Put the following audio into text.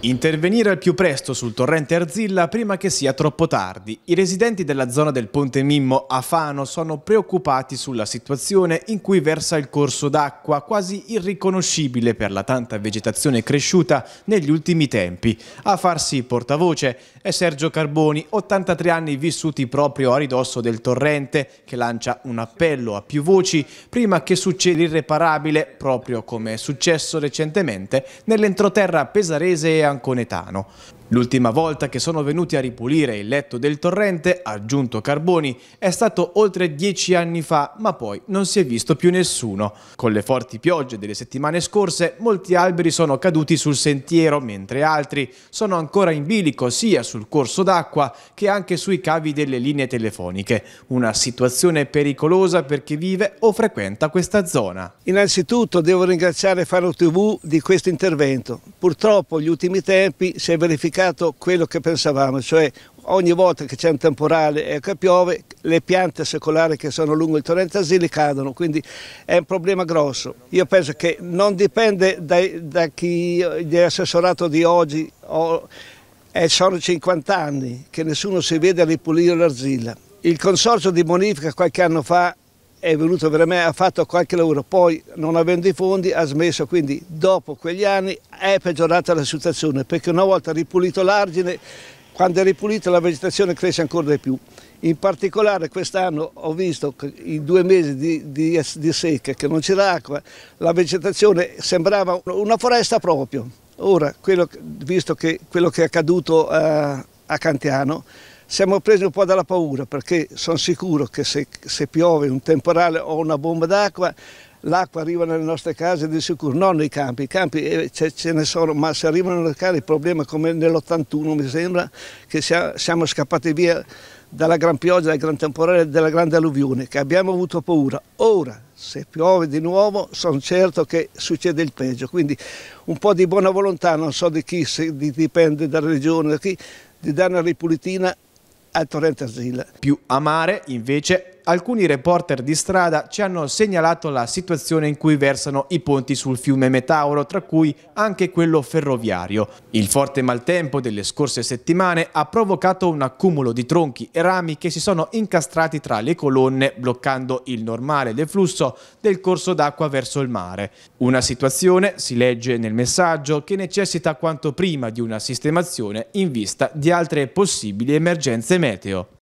Intervenire al più presto sul torrente Arzilla prima che sia troppo tardi. I residenti della zona del Ponte Mimmo a Fano sono preoccupati sulla situazione in cui versa il corso d'acqua, quasi irriconoscibile per la tanta vegetazione cresciuta negli ultimi tempi. A farsi portavoce è Sergio Carboni, 83 anni vissuti proprio a ridosso del torrente, che lancia un appello a più voci prima che succeda l'irreparabile, proprio come è successo recentemente nell'entroterra pesarese e anconetano. L'ultima volta che sono venuti a ripulire il letto del torrente, aggiunto Carboni, è stato oltre dieci anni fa, ma poi non si è visto più nessuno. Con le forti piogge delle settimane scorse, molti alberi sono caduti sul sentiero, mentre altri sono ancora in bilico sia sul corso d'acqua che anche sui cavi delle linee telefoniche. Una situazione pericolosa per chi vive o frequenta questa zona. Innanzitutto devo ringraziare Faro TV di questo intervento. Purtroppo negli ultimi tempi si è verificato verificato quello che pensavamo, cioè ogni volta che c'è un temporale e che piove le piante secolari che sono lungo il torrente Asili cadono, quindi è un problema grosso. Io penso che non dipende dai, da chi è assessorato di oggi, o, eh, sono 50 anni che nessuno si vede a ripulire l'arzilla. Il consorzio di bonifica qualche anno fa è venuto veramente, ha fatto qualche lavoro, poi non avendo i fondi ha smesso, quindi dopo quegli anni è peggiorata la situazione perché una volta ripulito l'argine, quando è ripulito la vegetazione cresce ancora di più. In particolare quest'anno ho visto che in due mesi di, di, di secca che non c'era acqua, la vegetazione sembrava una foresta proprio. Ora, quello, visto che quello che è accaduto eh, a Cantiano, siamo presi un po' dalla paura perché sono sicuro che se, se piove un temporale o una bomba d'acqua l'acqua arriva nelle nostre case di sicuro, non nei campi, i campi eh, ce, ne sono, ma se arrivano nelle case il problema è come nell'81 mi sembra che siamo scappati via dalla gran pioggia, dal gran temporale, della grande alluvione, che abbiamo avuto paura. Ora, se piove di nuovo, sono certo che succede il peggio, quindi un po' di buona volontà, non so di chi, se dipende dalla regione, da chi, di dare una ripulitina al torrente Asilla. Più amare invece alcuni reporter di strada ci hanno segnalato la situazione in cui versano i ponti sul fiume Metauro, tra cui anche quello ferroviario. Il forte maltempo delle scorse settimane ha provocato un accumulo di tronchi e rami che si sono incastrati tra le colonne, bloccando il normale deflusso del corso d'acqua verso il mare. Una situazione, si legge nel messaggio, che necessita quanto prima di una sistemazione in vista di altre possibili emergenze meteo.